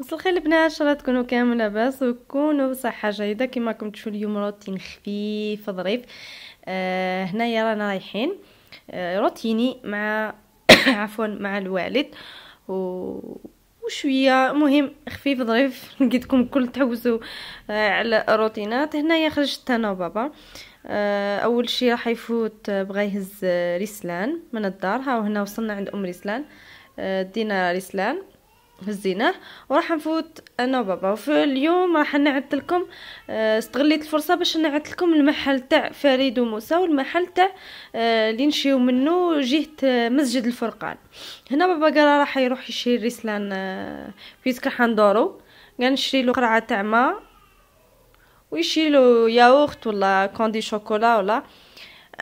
مساء الخير البنات ان شاء الله تكونوا كامل لاباس وتكونوا بصحه جيده كما راكم تشوفوا اليوم روتين خفيف ظريف آه هنايا رانا رايحين آه روتيني مع عفوا مع الوالد و وشويه مهم خفيف ظريف لقيتكم كل تحوسوا آه على الروتينات هنايا خرجت انا وبابا آه اول شي راح يفوت آه، بغا يهز آه، رسلان من الدار ها وهنا وصلنا عند ام رسلان آه، دينا رسلان هزيناه وراح نفوت انا وبابا وفي اليوم راح نعد لكم آه، استغليت الفرصه باش نعد لكم المحل تاع فريد وموسى والمحل تاع آه، اللي نمشيو منه جهه آه، مسجد الفرقان هنا بابا قال راح يروح يشري ريسلان بيسك راح ندورو نشري له قرعه تاع ما ويشري له ياغورت ولا كوندي شوكولا ولا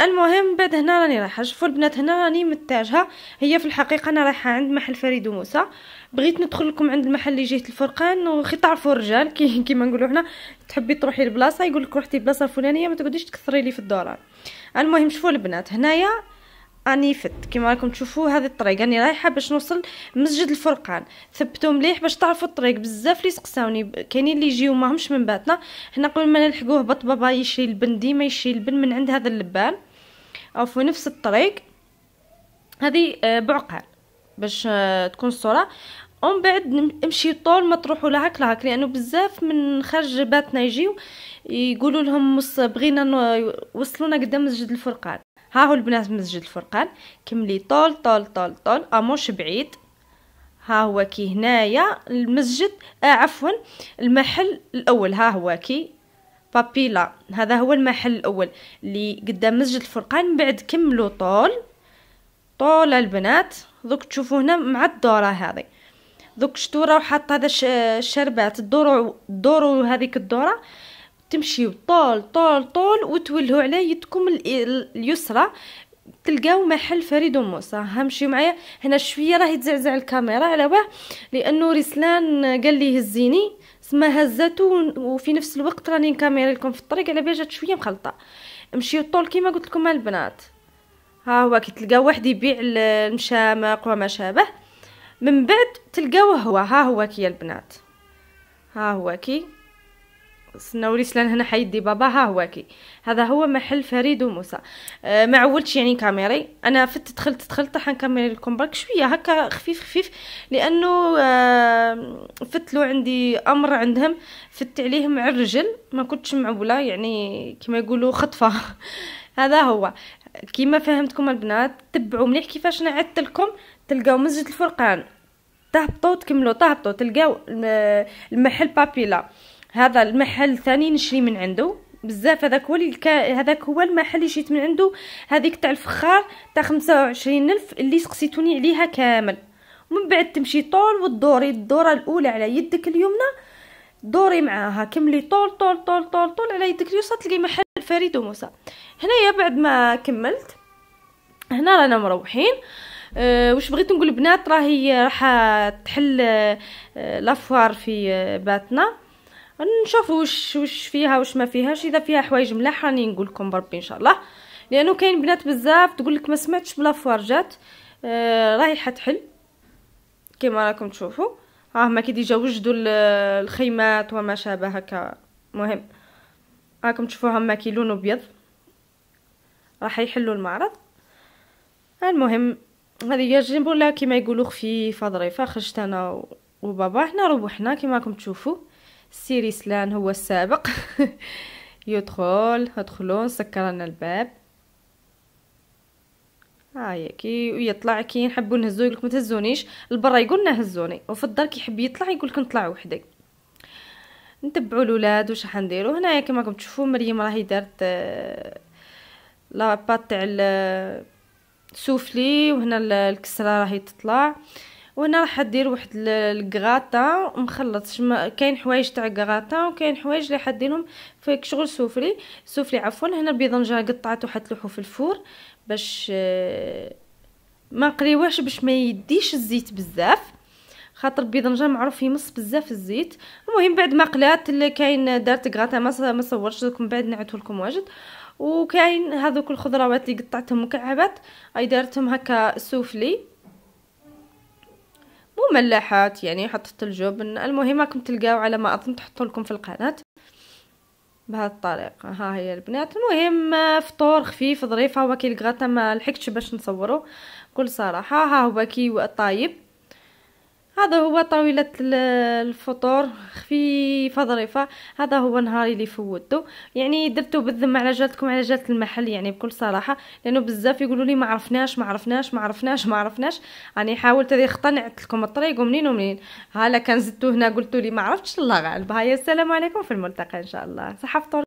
المهم بعد هنا راني رايحه شوفوا البنات هنا راني متاجهه هي في الحقيقه انا رايحه عند محل فريد وموسى بغيت ندخل لكم عند المحل اللي جهه الفرقان وخي تعرفوا الرجال كي كيما نقولوا هنا تحبي تروحي لبلاصه يقول لك روحتي بلاصه فلانيه ما تقعديش تكثري لي في الدولار المهم شوفوا البنات هنايا انيفت كيما راكم تشوفوا هذه الطريق اني رايحه باش نوصل مسجد الفرقان ثبتوا مليح باش تعرفوا الطريق بزاف اللي سقساوني كاينين اللي يجيو ماهمش من باتنا حنا قبل ما نلحقوه بط بابا يشري البن ديما يشري البن من عند هذا اللبان او في نفس الطريق هذه آه، بعقال باش آه، تكون الصوره ومن بعد نمشي طول ما تروحوا لهاك لهاك لانه بزاف من خارج باتنا يجيو يقولوا لهم بغينا وصلونا قدام مسجد الفرقان ها هو البنات مسجد الفرقان كملي طول طول طول طول اموش بعيد ها هو كي هنايا المسجد آه عفوا المحل الاول ها هو كي بابيلا هذا هو المحل الاول اللي قدام مسجد الفرقان بعد كملوا طول طول البنات دوك تشوفوا هنا مع الدوره هذه دوك شتو راهو حاط هذا الشربات الدور دورو هذيك الدوره تمشيو طول طول طول وتولهو على يدكم اليسرى تلقاو محل فريد وموسى همشيو معايا هنا شويه راه يتزعزع الكاميرا على واه لانه رسلان قال لي هزيني سما هزاتو وفي نفس الوقت راني كاميرا لكم في الطريق على بيجات جات شويه مخلطه مشيو طول كيما قلت لكم البنات ها هو كي تلقاو واحد يبيع المشامق وما شابه من بعد تلقاوه هو ها هو كي البنات ها هو كي سنوريش لان هنا حيدي بابا ها كي هذا هو محل فريد وموسى آه، ما عولتش يعني كاميري انا فت دخلت دخلت راح نكمل لكم برك شويه هكا خفيف خفيف لانه فت آه، فتلو عندي امر عندهم فت عليهم على الرجل ما كنتش معوله يعني كما يقولوا خطفه هذا هو كيما فهمتكم البنات تبعوا مليح كيفاش نعدت لكم تلقاو مسجد الفرقان تهبطوا تكملوا تهبطوا تلقاو آه، المحل بابيلا هذا المحل ثاني نشري من عنده بزاف هذاك هو هذاك هو المحل اللي شريت من عنده هذيك تاع الفخار تاع خمسة وعشرين الف اللي سقسيتوني عليها كامل ومن بعد تمشي طول وتدوري الدوره الاولى على يدك اليمنى دوري معاها كملي طول طول طول طول طول على يدك اليسرى تلقي محل فريد وموسى هنايا بعد ما كملت هنا رانا مروحين أه واش بغيت نقول بنات راهي راح تحل أه لافوار في أه باتنا نشوف واش واش فيها واش ما فيهاش اذا فيها حوايج ملاح راني نقول لكم بربي ان شاء الله لانه كاين بنات بزاف تقول لك ما سمعتش بلا فوارجات آه، رايحه تحل كما راكم تشوفوا راه ما كي ديجا وجدوا الخيمات وما شابه هكا مهم راكم تشوفوا هما كي لونو ابيض راح يحلوا المعرض المهم هذه جنبولا كما يقولوا خفيفه ظريفه خرجت انا وبابا حنا ربحنا كما راكم تشوفوا سيريسلان هو السابق يدخل ادخلوا نسكر لنا الباب هاهي كي ويطلع كي نحبوا نهزو يقولك ما تهزونيش البرا يقولنا هزوني وفي الدار كي يحب يطلع يقولك نطلع وحدي نتبعوا الاولاد واش نديروا هنايا كما راكم تشوفوا مريم راهي دارت لا بات تاع السوفلي وهنا الكسره راهي تطلع وانا راح ندير واحد الكغاطا مخلط شما كاين حوايج تاع كغاطا وكاين حوايج اللي حديرهم في شغل سوفلي سفلي عفوا هنا البيضنجان قطعته حتلوحو في الفور باش آه، ما نقريوهش باش ما يديش الزيت بزاف خاطر البيضنجان معروف يمص بزاف الزيت المهم بعد ما قلات كاين دارت غراتا ما صورتش دوك من بعد نعته لكم واجد وكاين هذوك الخضروات اللي قطعتهم مكعبات اي دارتهم هكا سوفلي وملاحات يعني حطيت الجبن المهم راكم تلقاو على ما اظن تحطوا لكم في القناه بهذه الطريقه ها هي البنات المهم فطور خفيف ظريف ها هو كي الغطا ما لحقتش باش نصوره بكل صراحه ها هو كي طايب هذا هو طاولة الفطور خفيفة ظريفة هذا هو نهاري اللي فوتو يعني درتو بالذمة على جالتكم على جالت المحل يعني بكل صراحة لانه بزاف يقولوا لي ما عرفناش ما عرفناش ما عرفناش ما عرفناش راني يعني حاولت هذه اختنعت لكم الطريق ومنين ومنين هلا كان زدتو هنا قلتو لي ما عرفتش الله غالب هيا السلام عليكم في الملتقى ان شاء الله صحه فطور